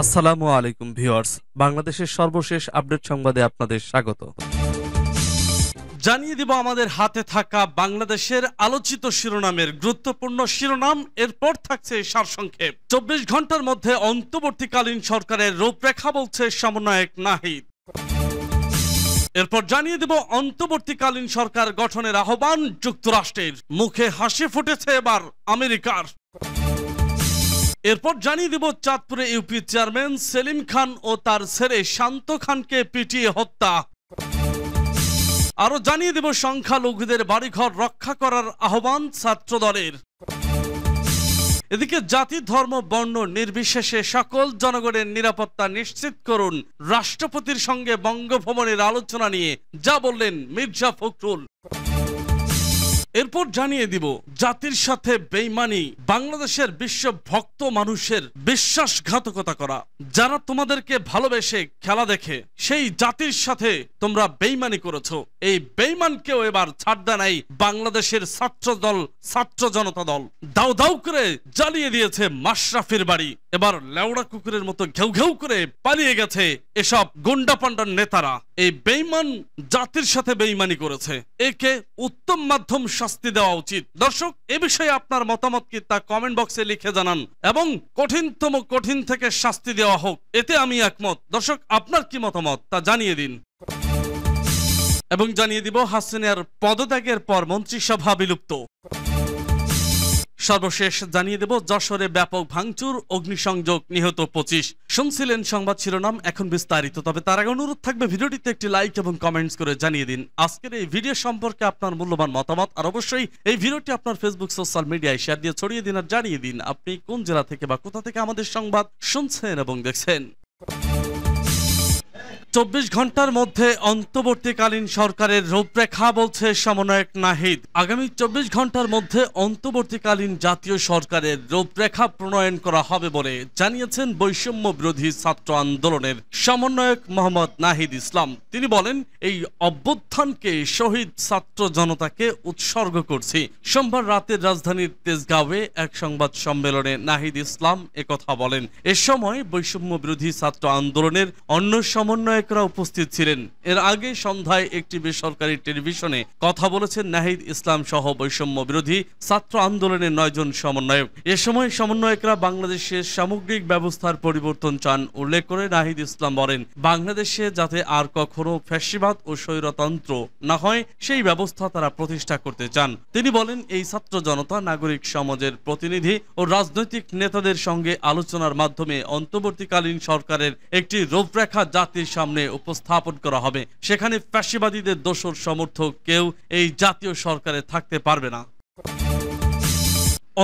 আসসালামু আলাইকুম ভিউয়ার্স বাংলাদেশের সর্বশেষ আপডেট সংবাদে আপনাদের স্বাগত জানিয়ে দিব আমাদের হাতে থাকা বাংলাদেশের আলোচিত শিরোনামের গুরুত্বপূর্ণ শিরোনাম এরপর থাকছে সারসংক্ষেপ চব্বিশ ঘন্টার মধ্যে অন্তর্বর্তীকালীন সরকারের রূপরেখা বলছে সমন্বয়ক নাহিদ এরপর জানিয়ে দেব অন্তর্বর্তীকালীন সরকার গঠনের আহ্বান যুক্তরাষ্ট্রের মুখে হাসি ফুটেছে এবার আমেরিকার এরপর জানিয়ে দিব চাঁদপুরে ইউপি চেয়ারম্যান সেলিম খান ও তার ছেলে শান্ত খানকে পিটিয়ে হত্যা আরও জানিয়ে দিব সংখ্যালঘুদের বাড়িঘর রক্ষা করার আহ্বান ছাত্র দলের এদিকে জাতি ধর্ম বর্ণ নির্বিশেষে সকল জনগণের নিরাপত্তা নিশ্চিত করুন রাষ্ট্রপতির সঙ্গে বঙ্গভবনের আলোচনা নিয়ে যা বললেন মির্জা ফখরুল এরপর জানিয়ে দিব জাতির সাথে বেইমানি বাংলাদেশের বিশ্ব ভক্ত মানুষের বিশ্বাসঘাতকতা করা যারা তোমাদেরকে ভালোবেসে খেলা দেখে সেই জাতির সাথে তোমরা বেইমানি করেছো এই বেইমানকেও এবার ছাড়দা নাই বাংলাদেশের ছাত্র দল ছাত্র জনতা দল দাও দাও করে জ্বালিয়ে দিয়েছে মাশরাফির বাড়ি এবার লেওড়া কুকুরের মতো ঘেউ ঘেউ করে পালিয়ে গেছে এসব গুন্ডা পান্ডার নেতারা এই বেইমান জাতির সাথে বেইমানি করেছে একে উত্তম মাধ্যম শাস্তি দেওয়া উচিত দর্শক এ বিষয়ে আপনার মতামত কি তা কমেন্ট বক্সে লিখে জানান এবং কঠিনতম কঠিন থেকে শাস্তি দেওয়া হোক এতে আমি একমত দর্শক আপনার কি মতামত তা জানিয়ে দিন এবং জানিয়ে দিব হাসিনার পদত্যাগের পর মন্ত্রিসভা বিলুপ্ত সর্বশেষ জানিয়ে দেব যশোরে ব্যাপক ভাঙচুর অগ্নিসংযোগ নিহত পঁচিশ শুনছিলেন সংবাদ শিরোনাম এখন বিস্তারিত তবে তার আগে অনুরোধ থাকবে ভিডিওটিতে একটি লাইক এবং কমেন্টস করে জানিয়ে দিন আজকের এই ভিডিও সম্পর্কে আপনার মূল্যবান মতামত আর অবশ্যই এই ভিডিওটি আপনার ফেসবুক সোশ্যাল মিডিয়ায় শেয়ার দিয়ে ছড়িয়ে দিন আর জানিয়ে দিন আপনি কোন জেলা থেকে বা কোথা থেকে আমাদের সংবাদ শুনছেন এবং দেখছেন চব্বিশ ঘন্টার মধ্যে অন্তর্বর্তীকালীন সরকারের রূপরেখা বলছে সমন্বয়ক নাহিদ আগামী চব্বিশ ঘন্টার মধ্যে অন্তর্বর্তীকালীন জাতীয় সরকারের রূপরেখা প্রণয়ন করা হবে বলে জানিয়েছেন বৈষম্য বিরোধী ছাত্র আন্দোলনের সমন্বয়ক মোহাম্মদ নাহিদ ইসলাম তিনি বলেন এই অভ্যুত্থানকে শহীদ ছাত্র জনতাকে উৎসর্গ করছি সোমবার রাতে রাজধানীর তেজগাঁওয়ে এক সংবাদ সম্মেলনে নাহিদ ইসলাম একথা বলেন এ সময় বৈষম্য বিরোধী ছাত্র আন্দোলনের অন্য সমন্বয়ক বিধায়করা উপস্থিত ছিলেন এর আগে সন্ধ্যায় একটি বেসরকারি টেলিভিশনে কথা বলেছেন নাহিদ ইসলাম সহ বৈষম্য বিরোধী ছাত্র আন্দোলনের নয়জন সমন্বয়ক এ সময় সমন্বয়করা বাংলাদেশের সামগ্রিক ব্যবস্থার পরিবর্তন চান উল্লেখ করে নাহিদ ইসলাম বলেন বাংলাদেশে যাতে আর কখনো ফ্যাসিবাদ ও স্বৈরতন্ত্র না হয় সেই ব্যবস্থা তারা প্রতিষ্ঠা করতে চান তিনি বলেন এই ছাত্র জনতা নাগরিক সমাজের প্রতিনিধি ও রাজনৈতিক নেতাদের সঙ্গে আলোচনার মাধ্যমে অন্তর্বর্তীকালীন সরকারের একটি রূপরেখা জাতির সামনে সামনে উপস্থাপন করা হবে সেখানে ফ্যাসিবাদীদের দোষর সমর্থক কেউ এই জাতীয় সরকারে থাকতে পারবে না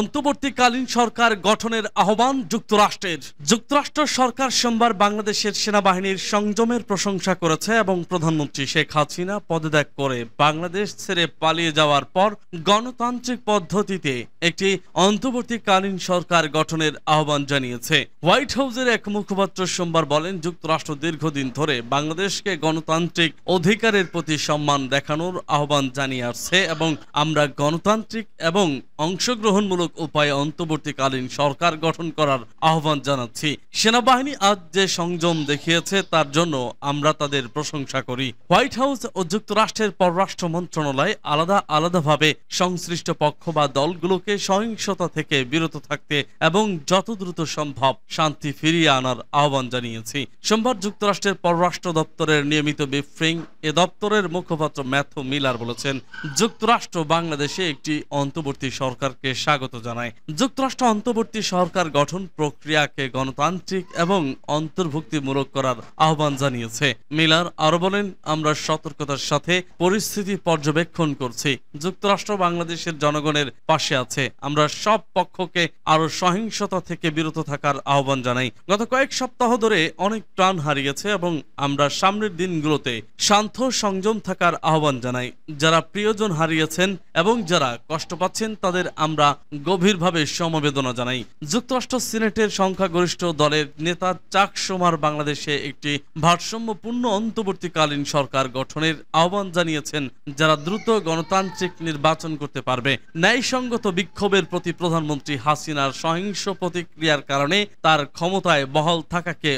অন্তর্বর্তীকালীন সরকার গঠনের আহ্বান যুক্তরাষ্ট্রের যুক্তরাষ্ট্র সরকার সোমবার বাংলাদেশের সেনাবাহিনীর সংযমের প্রশংসা করেছে এবং প্রধানমন্ত্রী শেখ হাসিনা পদত্যাগ করে বাংলাদেশ ছেড়ে পালিয়ে যাওয়ার পর গণতান্ত্রিক পদ্ধতিতে একটি অন্তর্বর্তীকালীন সরকার গঠনের আহ্বান জানিয়েছে হোয়াইট হাউসের এক মুখপাত্র সোমবার বলেন যুক্তরাষ্ট্র দীর্ঘদিন ধরে বাংলাদেশকে গণতান্ত্রিক অধিকারের প্রতি সম্মান দেখানোর আহ্বান জানিয়ে আসছে এবং আমরা গণতান্ত্রিক এবং অংশগ্রহণমূলক বাধ্যতামূলক উপায়ে অন্তর্বর্তীকালীন সরকার গঠন করার আহ্বান জানাচ্ছি সেনাবাহিনী আজ যে সংযম দেখিয়েছে তার জন্য আমরা তাদের প্রশংসা করি হোয়াইট হাউস ও যুক্তরাষ্ট্রের পররাষ্ট্র মন্ত্রণালয় আলাদা আলাদাভাবে সংশ্লিষ্ট পক্ষ বা দলগুলোকে সহিংসতা থেকে বিরত থাকতে এবং যত দ্রুত সম্ভব শান্তি ফিরিয়ে আনার আহ্বান জানিয়েছি সোমবার যুক্তরাষ্ট্রের পররাষ্ট্র দপ্তরের নিয়মিত বিফ্রিং এ দপ্তরের মুখপাত্র ম্যাথু মিলার বলেছেন যুক্তরাষ্ট্র বাংলাদেশে একটি অন্তর্বর্তী সরকারকে স্বাগত স্বাগত জানায় যুক্তরাষ্ট্র অন্তর্বর্তী সরকার গঠন প্রক্রিয়াকে গণতান্ত্রিক এবং অন্তর্ভুক্তিমূলক করার আহ্বান জানিয়েছে মিলার আরো বলেন আমরা সতর্কতার সাথে পরিস্থিতি পর্যবেক্ষণ করছি যুক্তরাষ্ট্র বাংলাদেশের জনগণের পাশে আছে আমরা সব পক্ষকে আরো সহিংসতা থেকে বিরত থাকার আহ্বান জানাই গত কয়েক সপ্তাহ ধরে অনেক প্রাণ হারিয়েছে এবং আমরা সামনের দিনগুলোতে শান্ত সংযম থাকার আহ্বান জানাই যারা প্রিয়জন হারিয়েছেন এবং যারা কষ্ট পাচ্ছেন তাদের আমরা গভীরভাবে সমবেদনা জানাই যুক্তরাষ্ট্র সিনেটের সংখ্যাগরিষ্ঠ দলের নেতা চাক সোমার বাংলাদেশে একটি ভারসাম্যপূর্ণ অন্তর্বর্তীকালীন সরকার গঠনের আহ্বান জানিয়েছেন যারা দ্রুত গণতান্ত্রিক নির্বাচন করতে পারবে ন্যায়সঙ্গত বিক্ষোভের প্রতি প্রধানমন্ত্রী হাসিনার সহিংস প্রতিক্রিয়ার কারণে তার ক্ষমতায় বহল থাকাকে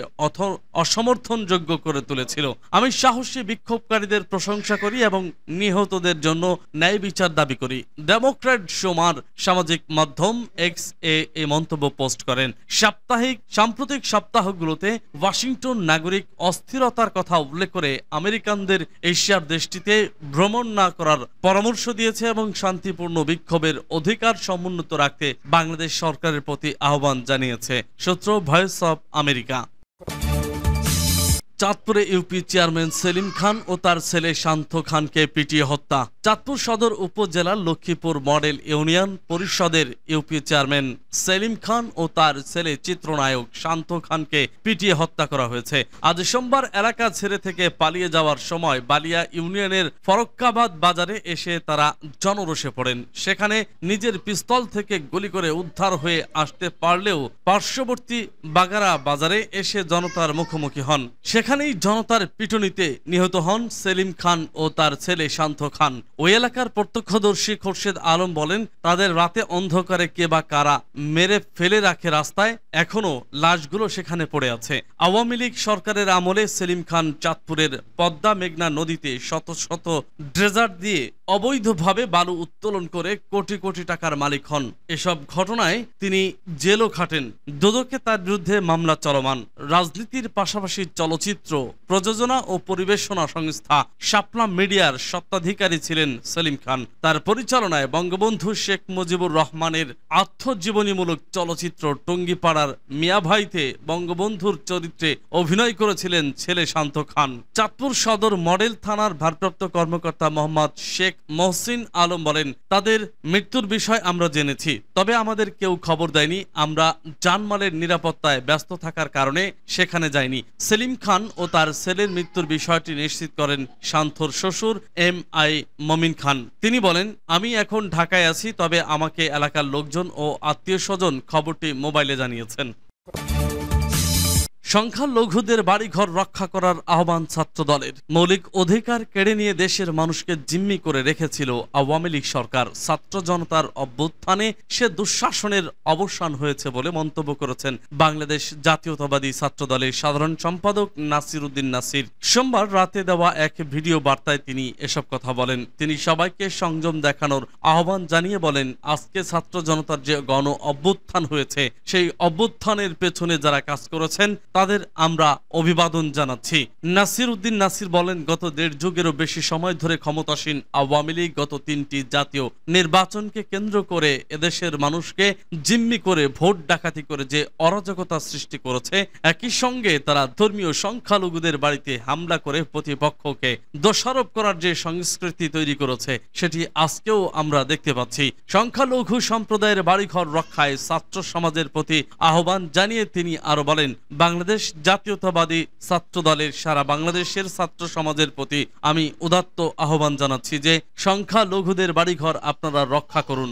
অসমর্থনযোগ্য করে তুলেছিল আমি সাহসী বিক্ষোভকারীদের প্রশংসা করি এবং নিহতদের জন্য ন্যায় বিচার দাবি করি ডেমোক্র্যাট সোমার সামাজিক মাধ্যম এক্স এ এই মন্তব্য পোস্ট করেন সাপ্তাহিক সাম্প্রতিক সপ্তাহগুলোতে ওয়াশিংটন নাগরিক অস্থিরতার কথা উল্লেখ করে আমেরিকানদের এশিয়ার দেশটিতে ভ্রমণ না করার পরামর্শ দিয়েছে এবং শান্তিপূর্ণ বিক্ষোভের অধিকার সমুন্নত রাখতে বাংলাদেশ সরকারের প্রতি আহ্বান জানিয়েছে সূত্র ভয়েস অব আমেরিকা চাঁদপুরে ইউপি চেয়ারম্যান সেলিম খান ও তার ছেলে শান্ত খানকে পিটিয়ে হত্যা চাঁদপুর সদর উপজেলার লক্ষ্মীপুর মডেল ইউনিয়ন পরিষদের ইউপি চেয়ারম্যান সেলিম খান ও তার ছেলে চিত্রনায়ক শান্ত খানকে পিটিয়ে হত্যা করা হয়েছে আজ সোমবার এলাকা ছেড়ে থেকে পালিয়ে যাওয়ার সময় বালিয়া ইউনিয়নের ফরক্কাবাদ বাজারে এসে তারা জনরোষে পড়েন সেখানে নিজের পিস্তল থেকে গুলি করে উদ্ধার হয়ে আসতে পারলেও পার্শ্ববর্তী বাগারা বাজারে এসে জনতার মুখোমুখি হন সেখানে সেখানেই জনতার পিটুনিতে নিহত হন সেলিম খান ও তার ছেলে শান্ত খান ওই এলাকার প্রত্যক্ষদর্শী খোরশেদ আলম বলেন তাদের রাতে অন্ধকারে কে বা কারা মেরে ফেলে রাখে রাস্তায় এখনও লাশগুলো সেখানে পড়ে আছে আওয়ামী লীগ সরকারের আমলে সেলিম খান চাঁদপুরের পদ্মা মেঘনা নদীতে শত শত ড্রেজার দিয়ে অবৈধভাবে বালু উত্তোলন করে কোটি কোটি টাকার মালিক হন এসব ঘটনায় তিনি জেলও খাটেন দুদকে তার বিরুদ্ধে মামলা চলমান রাজনীতির পাশাপাশি চলচ্চিত্র চলচ্চিত্র প্রযোজনা ও পরিবেশনা সংস্থা শাপলা মিডিয়ার সত্ত্বাধিকারী ছিলেন সেলিম খান তার পরিচালনায় বঙ্গবন্ধু শেখ মুজিবুর রহমানের আত্মজীবনীমূলক চলচ্চিত্র টঙ্গিপাড়ার মিয়া ভাইতে বঙ্গবন্ধুর চরিত্রে অভিনয় করেছিলেন ছেলে শান্ত খান চাঁদপুর সদর মডেল থানার ভারপ্রাপ্ত কর্মকর্তা মোহাম্মদ শেখ মহসিন আলম বলেন তাদের মৃত্যুর বিষয় আমরা জেনেছি তবে আমাদের কেউ খবর দেয়নি আমরা জানমালের নিরাপত্তায় ব্যস্ত থাকার কারণে সেখানে যায়নি সেলিম খান ও তার ছেলের মৃত্যুর বিষয়টি নিশ্চিত করেন শান্থর শ্বশুর এম আই মমিন খান তিনি বলেন আমি এখন ঢাকায় আছি তবে আমাকে এলাকার লোকজন ও আত্মীয় স্বজন খবরটি মোবাইলে জানিয়েছেন সংখ্যালঘুদের বাড়িঘর রক্ষা করার আহ্বান ছাত্র দলের মৌলিক অধিকার কেড়ে নিয়ে দেশের মানুষকে জিম্মি করে রেখেছিল আওয়ামী লীগ সরকার ছাত্র জনতার অভ্যুত্থানে সে দুঃশাসনের অবসান হয়েছে বলে মন্তব্য করেছেন বাংলাদেশ জাতীয়তাবাদী ছাত্র দলের সাধারণ সম্পাদক নাসির উদ্দিন নাসির সোমবার রাতে দেওয়া এক ভিডিও বার্তায় তিনি এসব কথা বলেন তিনি সবাইকে সংযম দেখানোর আহ্বান জানিয়ে বলেন আজকে ছাত্র জনতার যে গণ অভ্যুত্থান হয়েছে সেই অভ্যুত্থানের পেছনে যারা কাজ করেছেন তাদের আমরা অভিবাদন জানাচ্ছি নাসির উদ্দিন নাসির বলেন গত দেড় যুগেরও বেশি সময় ধরে ক্ষমতাসীন আওয়ামী লীগ গত তিনটি জাতীয় নির্বাচনকে কেন্দ্র করে এদেশের মানুষকে জিম্মি করে ভোট ডাকাতি করে যে অরাজকতা সৃষ্টি করেছে একই সঙ্গে তারা ধর্মীয় সংখ্যালঘুদের বাড়িতে হামলা করে প্রতিপক্ষকে দোষারোপ করার যে সংস্কৃতি তৈরি করেছে সেটি আজকেও আমরা দেখতে পাচ্ছি সংখ্যালঘু সম্প্রদায়ের বাড়িঘর রক্ষায় ছাত্র সমাজের প্রতি আহ্বান জানিয়ে তিনি আরো বলেন বাংলাদেশ বাংলাদেশ জাতীয়তাবাদী ছাত্র দলের সারা বাংলাদেশের ছাত্র সমাজের প্রতি আমি উদাত্ত আহ্বান জানাচ্ছি যে সংখ্যালঘুদের বাড়িঘর আপনারা রক্ষা করুন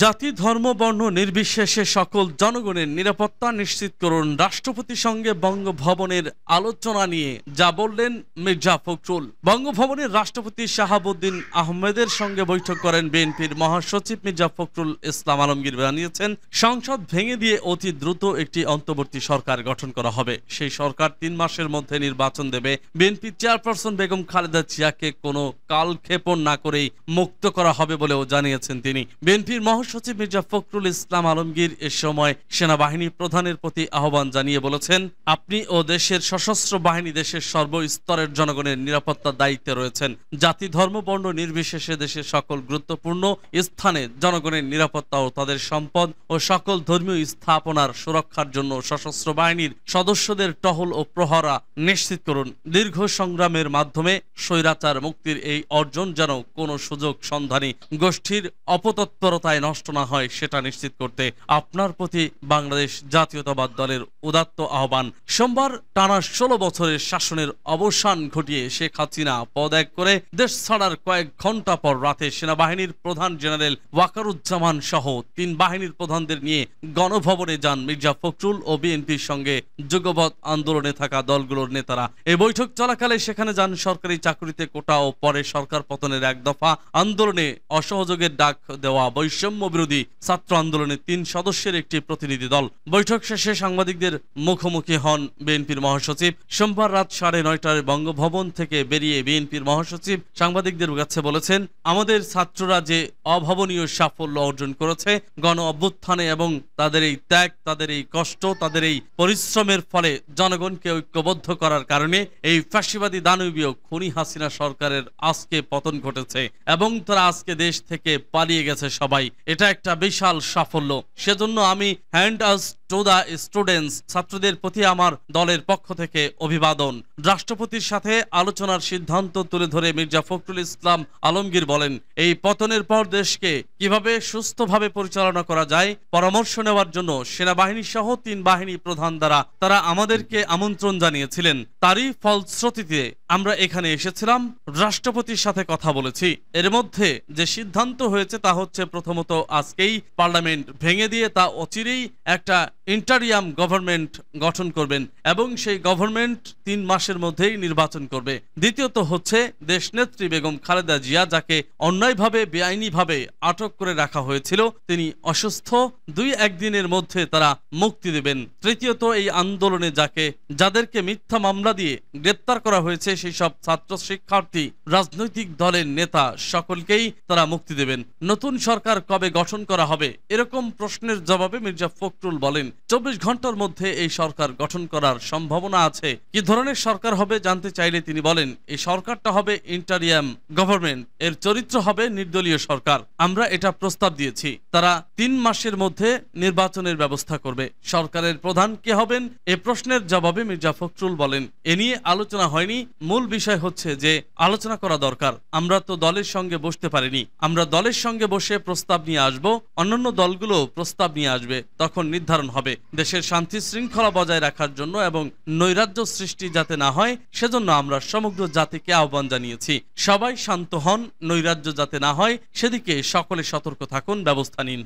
জাতি ধর্ম বর্ণ নির্বিশেষে সকল জনগণের নিরাপত্তা নিশ্চিত করুন রাষ্ট্রপতির সঙ্গে বঙ্গভবনের আলোচনা নিয়ে যা বললেন মির্জা ফখরুল বঙ্গভবনের রাষ্ট্রপতি শাহাবুদ্দিন আহমেদের সঙ্গে বৈঠক করেন বিএনপির মহাসচিব মির্জা ফখরুল ইসলাম আলমগীর জানিয়েছেন সংসদ ভেঙে দিয়ে অতি দ্রুত একটি অন্তর্বর্তী সরকার গঠন করা হবে সেই সরকার তিন মাসের মধ্যে নির্বাচন দেবে বিএনপি চেয়ারপারসন বেগম খালেদা জিয়াকে কোনো কালক্ষেপণ না করেই মুক্ত করা হবে বলেও জানিয়েছেন তিনি বিএনপির মহ মহাসচিব মির্জা ফখরুল ইসলাম আলমগীর এ সময় সেনাবাহিনী প্রধানের প্রতি আহ্বান জানিয়ে বলেছেন আপনি ও দেশের সশস্ত্র বাহিনী দেশের সর্বস্তরের জনগণের নিরাপত্তা দায়িত্বে রয়েছেন জাতি ধর্ম বর্ণ নির্বিশেষে দেশের সকল গুরুত্বপূর্ণ স্থানে জনগণের নিরাপত্তা ও তাদের সম্পদ ও সকল ধর্মীয় স্থাপনার সুরক্ষার জন্য সশস্ত্র বাহিনীর সদস্যদের টহল ও প্রহরা নিশ্চিত করুন দীর্ঘ সংগ্রামের মাধ্যমে স্বৈরাচার মুক্তির এই অর্জন যেন কোনো সুযোগ সন্ধানী গোষ্ঠীর অপতৎপরতায় নষ্ট নষ্ট না হয় সেটা নিশ্চিত করতে আপনার প্রতি বাংলাদেশ জাতীয়তাবাদ দলের উদাত্ত আহ্বান সোমবার টানা ষোলো বছরের শাসনের অবসান ঘটিয়ে শেখ হাসিনা পদত্যাগ করে দেশ ছাড়ার কয়েক ঘন্টা পর রাতে সেনাবাহিনীর প্রধান জেনারেল ওয়াকারুজ্জামান সহ তিন বাহিনীর প্রধানদের নিয়ে গণভবনে যান মির্জা ফখরুল ও বিএনপির সঙ্গে যুগবৎ আন্দোলনে থাকা দলগুলোর নেতারা এ বৈঠক চলাকালে সেখানে যান সরকারি চাকরিতে কোটা ও পরে সরকার পতনের এক দফা আন্দোলনে অসহযোগের ডাক দেওয়া বৈষম্য বৈষম্য বিরোধী ছাত্র আন্দোলনের তিন সদস্যের একটি প্রতিনিধি দল বৈঠক শেষে সাংবাদিকদের মুখোমুখি হন বিএনপির মহাসচিব সোমবার রাত সাড়ে নয়টার বঙ্গভবন থেকে বেরিয়ে বিএনপির মহাসচিব সাংবাদিকদের কাছে বলেছেন আমাদের ছাত্ররা যে অভাবনীয় সাফল্য অর্জন করেছে গণ অভ্যুত্থানে এবং তাদের এই ত্যাগ তাদের এই কষ্ট তাদের এই পরিশ্রমের ফলে জনগণকে ঐক্যবদ্ধ করার কারণে এই ফ্যাসিবাদী দানবীয় খুনি হাসিনা সরকারের আজকে পতন ঘটেছে এবং তারা আজকে দেশ থেকে পালিয়ে গেছে সবাই এটা একটা বিশাল সাফল্য সেজন্য আমি hand us to the students ছাত্রদের প্রতি আমার দলের পক্ষ থেকে অভিবাদন রাষ্ট্রপতির সাথে আলোচনার সিদ্ধান্ত তুলে ধরে মির্জা ফখরুল ইসলাম আলমগীর বলেন এই পতনের পর দেশকে কিভাবে সুস্থভাবে পরিচালনা করা যায় পরামর্শ নেওয়ার জন্য সেনাবাহিনী সহ তিন বাহিনী প্রধান দ্বারা তারা আমাদেরকে আমন্ত্রণ জানিয়েছিলেন তারই ফলশ্রুতিতে আমরা এখানে এসেছিলাম রাষ্ট্রপতির সাথে কথা বলেছি এর মধ্যে যে সিদ্ধান্ত হয়েছে তা হচ্ছে প্রথমত আজকেই পার্লামেন্ট ভেঙে দিয়ে তা অচিরেই একটা ইন্টারিয়াম গভর্নমেন্ট গঠন করবেন এবং সেই গভর্নমেন্ট তিন মাসের মধ্যেই নির্বাচন করবে দ্বিতীয়ত হচ্ছে দেশনেত্রী বেগম খালেদা জিয়া যাকে অন্যায়ভাবে বেআইনিভাবে আটক করে রাখা হয়েছিল তিনি অসুস্থ দুই একদিনের মধ্যে তারা মুক্তি দেবেন তৃতীয়ত এই আন্দোলনে যাকে যাদেরকে মিথ্যা মামলা দিয়ে গ্রেপ্তার করা হয়েছে সেই সব ছাত্র শিক্ষার্থী রাজনৈতিক দলের নেতা সকলকেই তারা মুক্তি দেবেন নতুন সরকার কবে গঠন করা হবে এরকম প্রশ্নের জবাবে মির্জা ফখরুল বলেন চব্বিশ ঘন্টার মধ্যে এই সরকার গঠন করার সম্ভাবনা আছে কি ধরনের সরকার হবে জানতে চাইলে তিনি বলেন এই সরকারটা হবে ইন্টারিয়াম গভর্নমেন্ট এর চরিত্র হবে নির্দলীয় সরকার আমরা এটা প্রস্তাব দিয়েছি তারা তিন মাসের মধ্যে নির্বাচনের ব্যবস্থা করবে সরকারের প্রধান কে হবেন এ প্রশ্নের জবাবে মির্জা ফখরুল বলেন এ নিয়ে আলোচনা হয়নি মূল বিষয় হচ্ছে যে আলোচনা করা দরকার আমরা তো দলের সঙ্গে বসতে পারিনি আমরা দলের সঙ্গে বসে প্রস্তাব নিয়ে আসব অন্যান্য দলগুলো প্রস্তাব নিয়ে আসবে তখন নির্ধারণ হবে হবে দেশের শান্তি শৃঙ্খলা বজায় রাখার জন্য এবং নৈরাজ্য সৃষ্টি যাতে না হয় সেজন্য আমরা সমগ্র জাতিকে আহ্বান জানিয়েছি সবাই শান্ত হন নৈরাজ্য যাতে না হয় সেদিকে সকলে সতর্ক থাকুন ব্যবস্থা নিন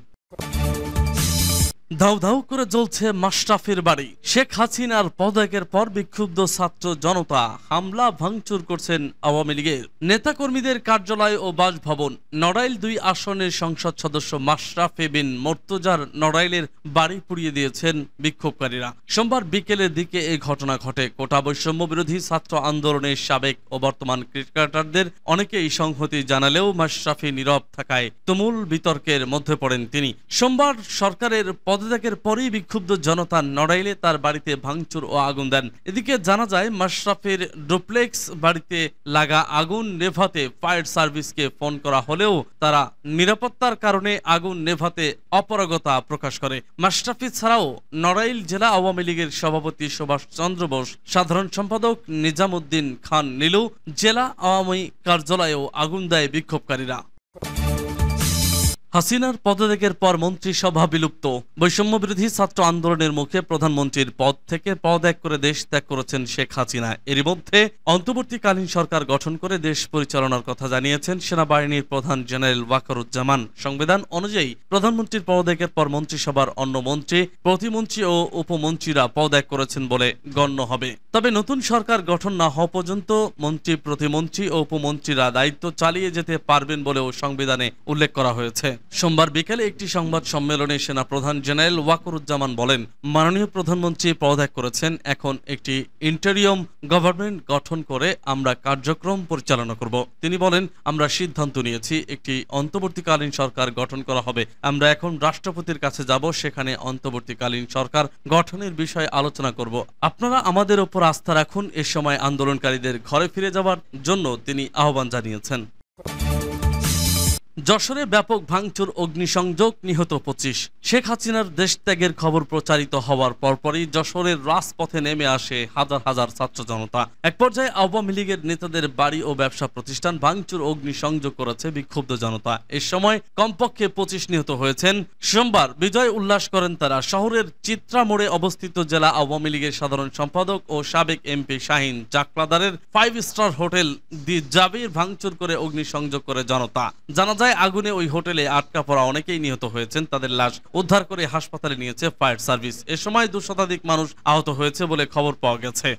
ধাউ ধাউ করে জ্বলছে মাস্টাফির বাড়ি শেখ হাসিনার পদকের পর বিক্ষুব্ধ ছাত্র জনতা হামলা ভাঙচুর করছেন আওয়ামী লীগের নেতাকর্মীদের কার্যালয় ও বাসভবন নড়াইল দুই আসনের সংসদ সদস্য মাশরাফে বিন মর্তুজার নড়াইলের বাড়ি পুড়িয়ে দিয়েছেন বিক্ষোভকারীরা সোমবার বিকেলের দিকে এই ঘটনা ঘটে কোটা বৈষম্য বিরোধী ছাত্র আন্দোলনের সাবেক ও বর্তমান ক্রিকেটারদের অনেকেই সংহতি জানালেও মাশরাফি নীরব থাকায় তুমুল বিতর্কের মধ্যে পড়েন তিনি সোমবার সরকারের পদত্যাগের পরেই বিক্ষুব্ধ জনতা নড়াইলে তার বাড়িতে ভাঙচুর ও আগুন দেন এদিকে জানা যায় মাশরাফের ডুপ্লেক্স বাড়িতে লাগা আগুন নেভাতে ফায়ার সার্ভিসকে ফোন করা হলেও তারা নিরাপত্তার কারণে আগুন নেভাতে অপারগতা প্রকাশ করে মাশরাফি ছাড়াও নড়াইল জেলা আওয়ামী লীগের সভাপতি সুভাষ চন্দ্র বোস সাধারণ সম্পাদক নিজামুদ্দিন খান নীলু জেলা আওয়ামী কার্যালয়েও আগুন দেয় বিক্ষোভকারীরা হাসিনার পদত্যাগের পর মন্ত্রিসভা বিলুপ্ত বৈষম্যবিরোধী ছাত্র আন্দোলনের মুখে প্রধানমন্ত্রীর পদ থেকে পদত্যাগ করে দেশ ত্যাগ করেছেন শেখ হাসিনা এর মধ্যে অন্তর্বর্তীকালীন সরকার গঠন করে দেশ পরিচালনার কথা জানিয়েছেন সেনাবাহিনীর প্রধান জেনারেল ওয়াকারুজ্জামান সংবিধান অনুযায়ী প্রধানমন্ত্রীর পদত্যাগের পর মন্ত্রিসভার অন্য মন্ত্রী প্রতিমন্ত্রী ও উপমন্ত্রীরা পদত্যাগ করেছেন বলে গণ্য হবে তবে নতুন সরকার গঠন না হওয়া পর্যন্ত মন্ত্রী প্রতিমন্ত্রী ও উপমন্ত্রীরা দায়িত্ব চালিয়ে যেতে পারবেন বলেও সংবিধানে উল্লেখ করা হয়েছে সোমবার বিকেলে একটি সংবাদ সম্মেলনে সেনা প্রধান জেনারেল ওয়াকরুজ্জামান বলেন মাননীয় প্রধানমন্ত্রী পদত্যাগ করেছেন এখন একটি ইন্টারিয়ম গভর্নমেন্ট গঠন করে আমরা কার্যক্রম পরিচালনা করব তিনি বলেন আমরা সিদ্ধান্ত নিয়েছি একটি অন্তর্বর্তীকালীন সরকার গঠন করা হবে আমরা এখন রাষ্ট্রপতির কাছে যাব সেখানে অন্তর্বর্তীকালীন সরকার গঠনের বিষয়ে আলোচনা করব আপনারা আমাদের ওপর আস্থা রাখুন এ সময় আন্দোলনকারীদের ঘরে ফিরে যাওয়ার জন্য তিনি আহ্বান জানিয়েছেন যশোরে ব্যাপক ভাঙচুর অগ্নিসংযোগ নিহত পঁচিশ শেখ হাসিনার দেশ ত্যাগের খবর প্রচারিত হওয়ার পরপরই যশোরের রাজপথে নেমে আসে হাজার হাজার ছাত্র জনতা এক পর্যায়ে আওয়ামী লীগের নেতাদের বাড়ি ও ব্যবসা প্রতিষ্ঠান ভাঙচুর অগ্নিসংযোগ করেছে বিক্ষুব্ধ জনতা এ সময় কমপক্ষে পঁচিশ নিহত হয়েছেন সোমবার বিজয় উল্লাস করেন তারা শহরের চিত্রা মোড়ে অবস্থিত জেলা আওয়ামী লীগের সাধারণ সম্পাদক ও সাবেক এমপি শাহিন চাকলাদারের five star hotel the Jabir ভাঙচুর করে অগ্নিসংযোগ করে জনতা জানা গাজায় আগুনে ওই হোটেলে আটকা পড়া অনেকেই নিহত হয়েছেন তাদের লাশ উদ্ধার করে হাসপাতালে নিয়েছে ফায়ার সার্ভিস এ সময় দু শতাধিক মানুষ আহত হয়েছে বলে খবর পাওয়া গেছে